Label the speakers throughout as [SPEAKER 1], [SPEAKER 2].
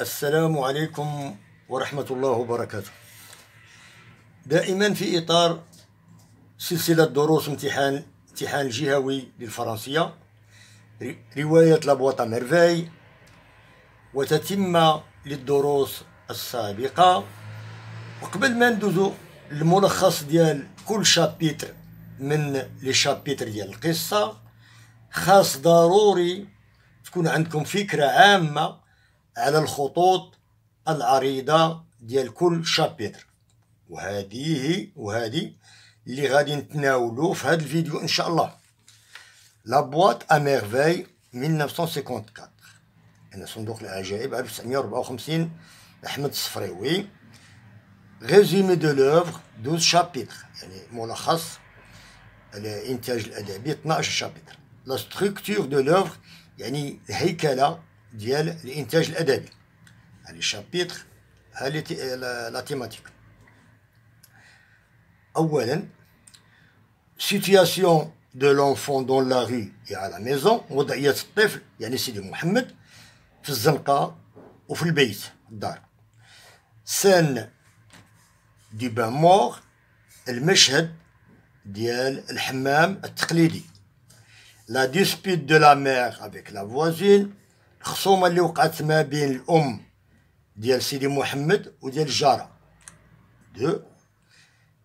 [SPEAKER 1] السلام عليكم ورحمة الله وبركاته دائما في إطار سلسلة دروس امتحان امتحان جهوي للفرنسية رواية لابواطا ميرفاي وتتم للدروس السابقة وقبل ما ندوزو الملخص ديال كل شابيتر من لي شابيتر ديال القصة خاص ضروري تكون عندكم فكرة عامة على الخطوط العريضة ديال كل شابيتر وهذه وهذه اللي غادي نتناولو في هذا الفيديو ان شاء الله لا بواط ا ميرفاي 1954 انا صندوق العجائب 1954 احمد الصفريوي ريزومي دو لوفر 12 شابيتر يعني ملخص الانتاج الادبي 12 شابتر لا ستركتور دو لوفر يعني الهيكله ديال الانتاج الادبي يعني الشابيتر ها لا تيماتيك اولا سيتياسيون دو لونفون دون لا ري اي على ميزون وضعيه الطفل يعني سيدي محمد في الزنقه وفي البيت الدار سان دي بان مور المشهد ديال الحمام التقليدي لا ديسبيت دو لا مير افيك لا فوازين الخصومه اللي وقعت ما بين الام ديال سيدي محمد وديال الجاره دو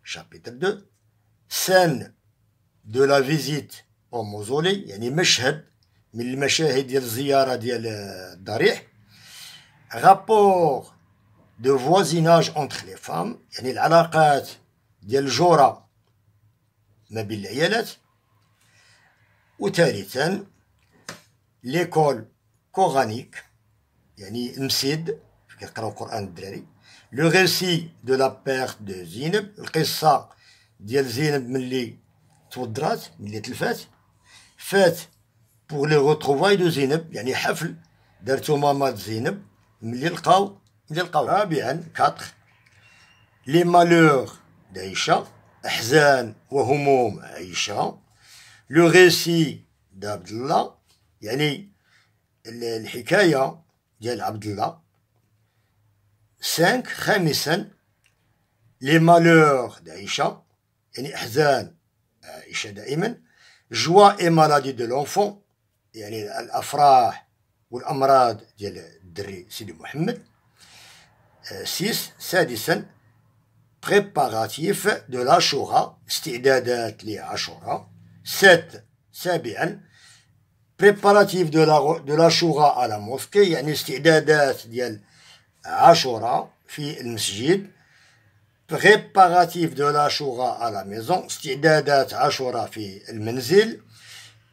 [SPEAKER 1] شابيتر دو سان دو لا فيزيت او موزولي يعني مشهد من المشاهد ديال الزياره ديال الضريح رابور دو فوازيناج اونتر لي فام يعني العلاقات ديال الجوره ما بين العيالات وثالثا ليكول coranique يعني مسيد كيقراو القران الدراري لو غيسي دو لا بيرت دو زينب القصه ديال زينب ملي توضرات ملي تلفات فات بوغ لي غوتروفاي دو زينب يعني حفل دارتو ماما زينب ملي لقاو ملي لقاو رابعا كاتر لي مالوغ دعيشه احزان وهموم عيشه لو غيسي دعبد الله يعني الحكايه ديال عبد الله 5 خامسا لي مالور دعيشه يعني احزان آه، عائشه دائما جوا اي مالادي دو لونفون يعني الافراح والامراض ديال الدري سيدي محمد 6 آه، سادسا بريباراتيف دو لاشورا استعدادات لعاشورا 7 سابعا بريباراتيف دو لا دو لا شورا على موسكي يعني استعدادات ديال عاشوراء في المسجد بريباراتيف دو لا شورا على ميزون استعدادات عاشوراء في المنزل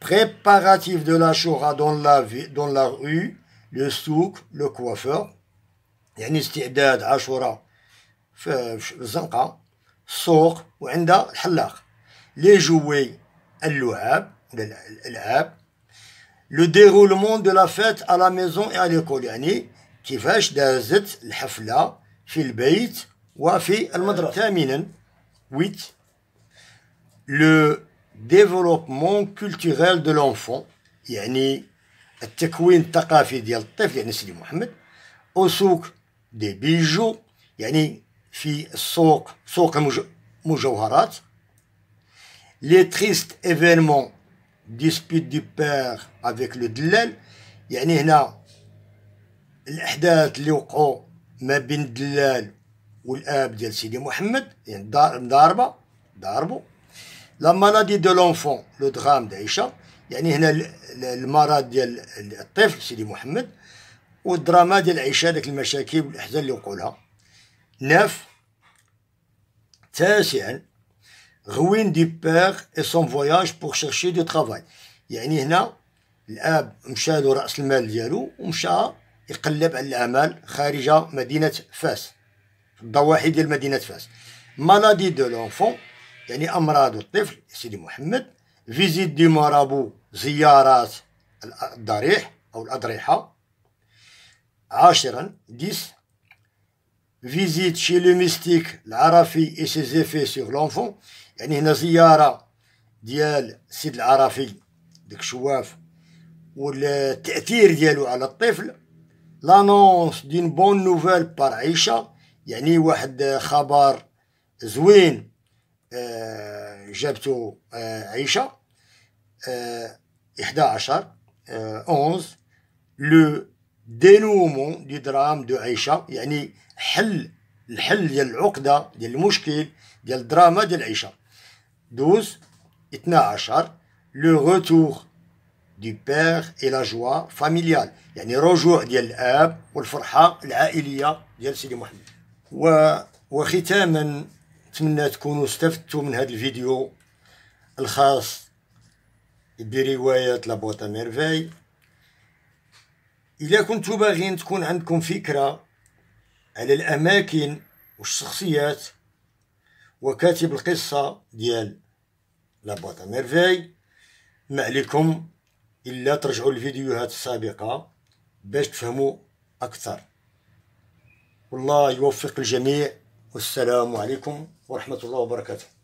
[SPEAKER 1] بريباراتيف دو لا شورا دون لا في دون لا رو لو سوق لو كوافور يعني استعداد عاشوراء في الزنقه السوق وعندها الحلاق لي جوي اللعاب الالعاب لو ديرولمون دو لا فيت ا لا ميزون اي ا ليكول يعني كيفاش دازت الحفله في البيت وفي المدرسه ثامنا ويت لو ديفلوبمون كولتوريل دو لونفون يعني التكوين الثقافي ديال الطفل يعني سيدي محمد او سوق دي بيجو يعني في السوق سوق المجوهرات لي تريست ايفينمون ديسبيت دي بير افيك لو دلال يعني هنا الاحداث اللي وقعوا ما بين الدلال والاب ديال سيدي محمد يعني دار مضاربه ضاربو لا مالادي دو لونفون لو دغام دعيشه يعني هنا المرض ديال الطفل سيدي محمد والدراما ديال عيشه داك المشاكل والاحزان اللي وقعوا لها ناف تاسعا غوين دي بير اي سون فواياج بور شيرشي دو ترافاي يعني هنا الاب مشى له راس المال ديالو ومشى يقلب على الاعمال خارج مدينه فاس في الضواحي ديال مدينه فاس مالادي دو لونفون يعني امراض الطفل سيدي محمد فيزيت دي مارابو زيارات الضريح او الاضرحه عاشرا ديس فيزيت شي لو ميستيك العرافي اي سي زيفي سيغ لونفون يعني هنا زياره ديال السيد العرفي ديك شواف والتاثير ديالو على الطفل لانونس دين بون نوفيل بار عيشه يعني واحد خبر زوين جابتو عيشه احدى عشر 11 لو دينومون دي درام دو عيشه يعني حل الحل ديال العقده ديال المشكل ديال الدراما ديال العيشه دوز 12 لو روتور دو بير اي لا جوا فاميليال يعني رجوع ديال الاب والفرحه العائليه ديال سيدي محمد و وختاما نتمنى تكونوا استفدتوا من هذا الفيديو الخاص برواية لابوتا ميرفاي إذا كنتوا باغيين تكون عندكم فكرة على الأماكن والشخصيات وكاتب القصة ديال لابواط ميرفاي ما عليكم إلا ترجعوا الفيديوهات السابقة باش تفهموا أكثر والله يوفق الجميع والسلام عليكم ورحمة الله وبركاته